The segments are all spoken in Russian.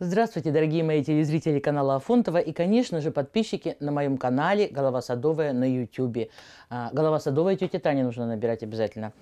Здравствуйте, дорогие мои телезрители канала Афонтова и, конечно же, подписчики на моем канале «Голова садовая» на YouTube. А, «Голова садовая» тетя Таня нужно набирать обязательно.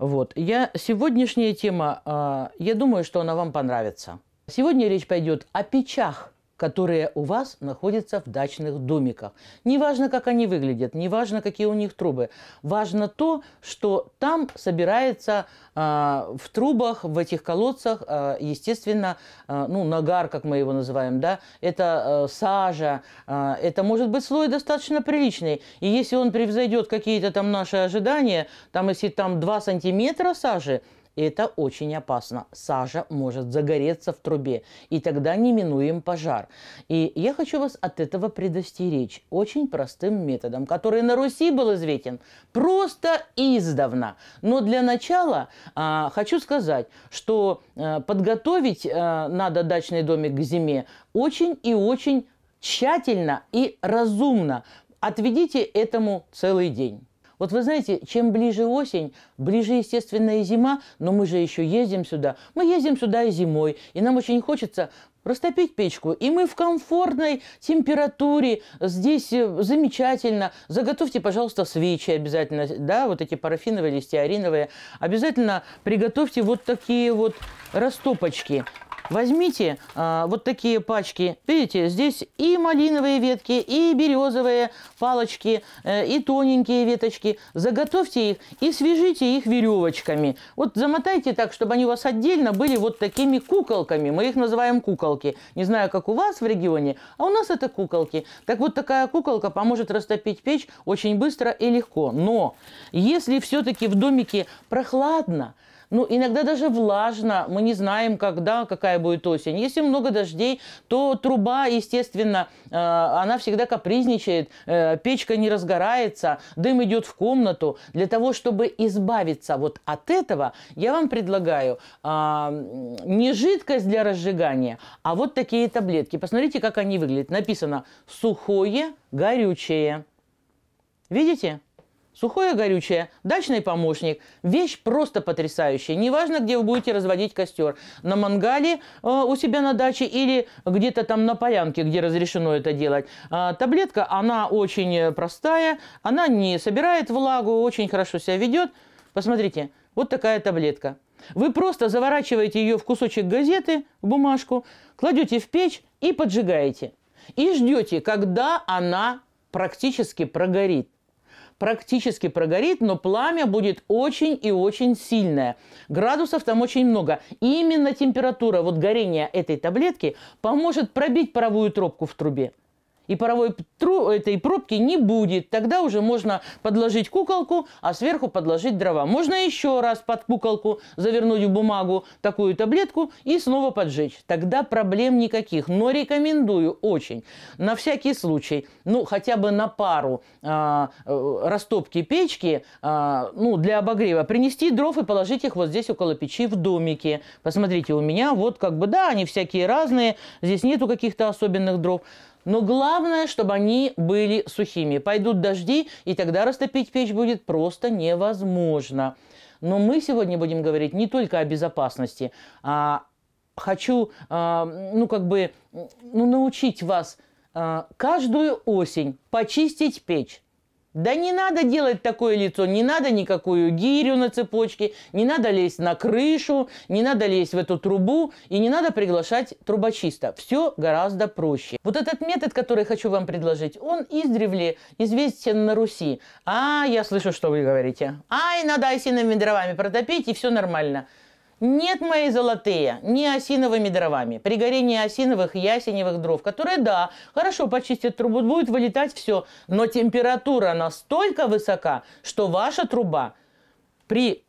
Вот. Я, сегодняшняя тема, а, я думаю, что она вам понравится. Сегодня речь пойдет о печах – которые у вас находятся в дачных домиках. Неважно, как они выглядят, неважно, какие у них трубы. Важно то, что там собирается э, в трубах, в этих колодцах, э, естественно, э, ну, нагар, как мы его называем, да, это э, сажа, э, это может быть слой достаточно приличный. И если он превзойдет какие-то там наши ожидания, там, если там 2 сантиметра сажи – это очень опасно. Сажа может загореться в трубе, и тогда неминуем пожар. И я хочу вас от этого предостеречь очень простым методом, который на Руси был известен просто издавна. Но для начала а, хочу сказать, что а, подготовить а, надо дачный домик к зиме очень и очень тщательно и разумно. Отведите этому целый день. Вот вы знаете, чем ближе осень, ближе, естественная зима, но мы же еще ездим сюда. Мы ездим сюда и зимой, и нам очень хочется растопить печку. И мы в комфортной температуре, здесь э, замечательно. Заготовьте, пожалуйста, свечи обязательно, да, вот эти парафиновые или стеариновые. Обязательно приготовьте вот такие вот растопочки. Возьмите э, вот такие пачки. Видите, здесь и малиновые ветки, и березовые палочки, э, и тоненькие веточки. Заготовьте их и свяжите их веревочками. Вот замотайте так, чтобы они у вас отдельно были вот такими куколками. Мы их называем куколки. Не знаю, как у вас в регионе, а у нас это куколки. Так вот такая куколка поможет растопить печь очень быстро и легко. Но если все-таки в домике прохладно, ну, иногда даже влажно, мы не знаем, когда, какая будет осень. Если много дождей, то труба, естественно, э, она всегда капризничает, э, печка не разгорается, дым идет в комнату. Для того, чтобы избавиться вот от этого, я вам предлагаю а, не жидкость для разжигания, а вот такие таблетки. Посмотрите, как они выглядят. Написано «сухое горючее». Видите? Сухое горючее, дачный помощник. Вещь просто потрясающая. Неважно, где вы будете разводить костер. На мангале э, у себя на даче или где-то там на полянке, где разрешено это делать. Э, таблетка, она очень э, простая. Она не собирает влагу, очень хорошо себя ведет. Посмотрите, вот такая таблетка. Вы просто заворачиваете ее в кусочек газеты, в бумажку, кладете в печь и поджигаете. И ждете, когда она практически прогорит практически прогорит, но пламя будет очень и очень сильное. Градусов там очень много. И именно температура вот горения этой таблетки поможет пробить паровую трубку в трубе и паровой тру этой пробки не будет. Тогда уже можно подложить куколку, а сверху подложить дрова. Можно еще раз под куколку завернуть в бумагу такую таблетку и снова поджечь. Тогда проблем никаких. Но рекомендую очень. На всякий случай, ну хотя бы на пару а, э, растопки печки а, ну, для обогрева принести дров и положить их вот здесь около печи в домике. Посмотрите, у меня вот как бы, да, они всякие разные. Здесь нету каких-то особенных дров. Но главное, чтобы они были сухими. Пойдут дожди, и тогда растопить печь будет просто невозможно. Но мы сегодня будем говорить не только о безопасности, а хочу, а, ну, как бы, ну, научить вас а, каждую осень почистить печь да не надо делать такое лицо, не надо никакую гирю на цепочке, не надо лезть на крышу, не надо лезть в эту трубу и не надо приглашать трубочиста. Все гораздо проще. Вот этот метод, который я хочу вам предложить, он издревле известен на Руси. А, я слышу, что вы говорите. Ай, надо осиновыми дровами протопить и все нормально. Нет, мои золотые, не осиновыми дровами. При горении осиновых и ясеневых дров, которые, да, хорошо почистят трубу, будет вылетать все, но температура настолько высока, что ваша труба при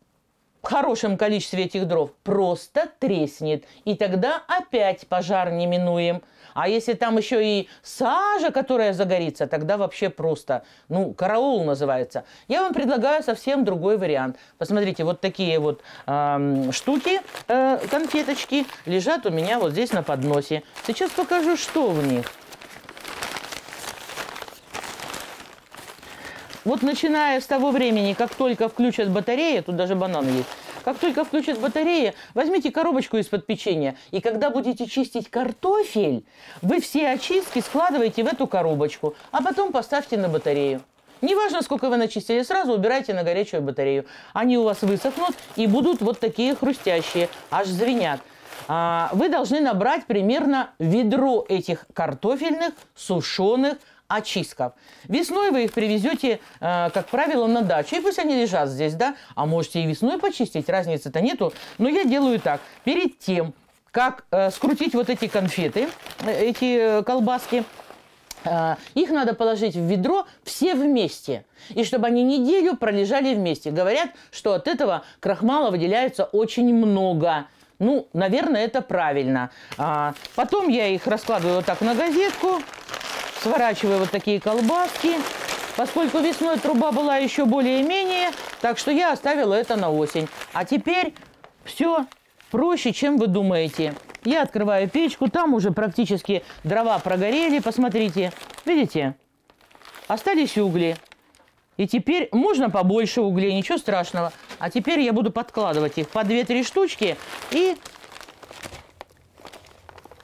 в хорошем количестве этих дров просто треснет. И тогда опять пожар не минуем, А если там еще и сажа, которая загорится, тогда вообще просто, ну, караул называется. Я вам предлагаю совсем другой вариант. Посмотрите, вот такие вот э, штуки, э, конфеточки, лежат у меня вот здесь на подносе. Сейчас покажу, что в них. Вот начиная с того времени, как только включат батарею, тут даже банан есть, как только включат батареи, возьмите коробочку из-под печенья, и когда будете чистить картофель, вы все очистки складываете в эту коробочку, а потом поставьте на батарею. Неважно, сколько вы начистили, сразу убирайте на горячую батарею. Они у вас высохнут и будут вот такие хрустящие, аж звенят. А, вы должны набрать примерно ведро этих картофельных сушеных очистков. Весной вы их привезете, э, как правило, на дачу, и пусть они лежат здесь, да, а можете и весной почистить, разницы-то нету. Но я делаю так, перед тем, как э, скрутить вот эти конфеты, э, эти колбаски, их надо положить в ведро все вместе. И чтобы они неделю пролежали вместе. Говорят, что от этого крахмала выделяется очень много. Ну, наверное, это правильно. А потом я их раскладываю вот так на газетку сворачиваю вот такие колбаски. Поскольку весной труба была еще более-менее, так что я оставила это на осень. А теперь все проще, чем вы думаете. Я открываю печку, там уже практически дрова прогорели, посмотрите. Видите? Остались угли. И теперь можно побольше углей, ничего страшного. А теперь я буду подкладывать их по 2-3 штучки. И,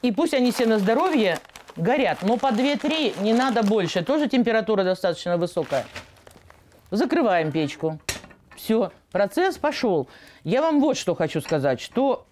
и пусть они все на здоровье горят. Но по 2-3 не надо больше. Тоже температура достаточно высокая. Закрываем печку. Все, процесс пошел. Я вам вот что хочу сказать, что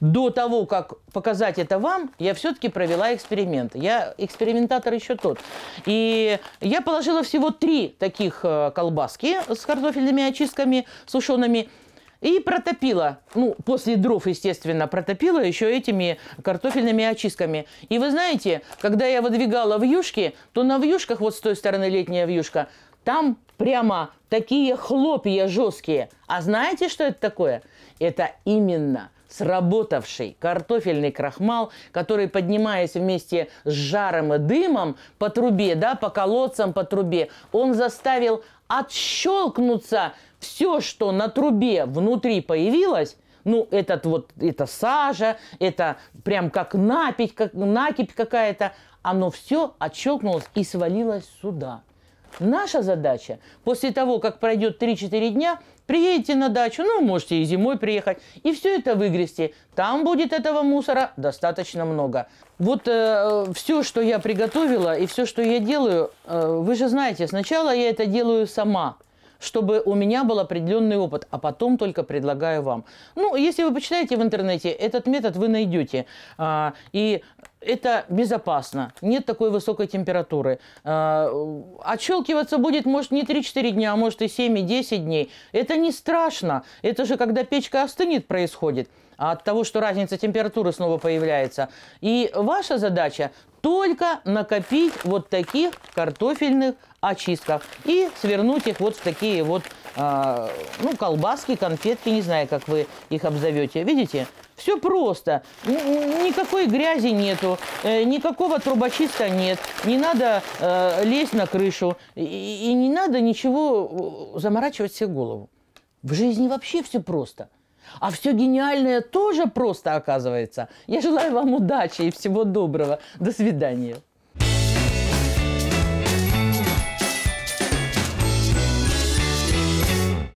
до того, как показать это вам, я все-таки провела эксперимент. Я экспериментатор еще тот. И я положила всего три таких э, колбаски с картофельными очистками сушеными – и протопила, ну, после дров, естественно, протопила еще этими картофельными очистками. И вы знаете, когда я выдвигала вьюшки, то на вьюшках, вот с той стороны летняя вьюшка, там прямо такие хлопья жесткие. А знаете, что это такое? Это именно сработавший картофельный крахмал, который, поднимаясь вместе с жаром и дымом по трубе, да, по колодцам, по трубе, он заставил отщелкнуться все, что на трубе внутри появилось, ну, этот вот, это сажа, это прям как напить, как накипь какая-то, оно все отщелкнулось и свалилось сюда. Наша задача, после того, как пройдет 3-4 дня, приедете на дачу, ну, можете и зимой приехать, и все это выгрести. Там будет этого мусора достаточно много. Вот э, все, что я приготовила, и все, что я делаю, э, вы же знаете, сначала я это делаю сама чтобы у меня был определенный опыт, а потом только предлагаю вам. Ну, если вы почитаете в интернете, этот метод вы найдете. А, и это безопасно, нет такой высокой температуры. А, отщелкиваться будет, может, не 3-4 дня, а может и 7, и дней. Это не страшно. Это же когда печка остынет происходит а от того, что разница температуры снова появляется. И ваша задача только накопить вот таких картофельных очистках. И свернуть их вот в такие вот, э, ну, колбаски, конфетки, не знаю, как вы их обзовете. Видите? Все просто. Никакой грязи нету, э, никакого трубочиста нет. Не надо э, лезть на крышу. И, и не надо ничего э, заморачивать себе голову. В жизни вообще все просто. А все гениальное тоже просто оказывается. Я желаю вам удачи и всего доброго. До свидания.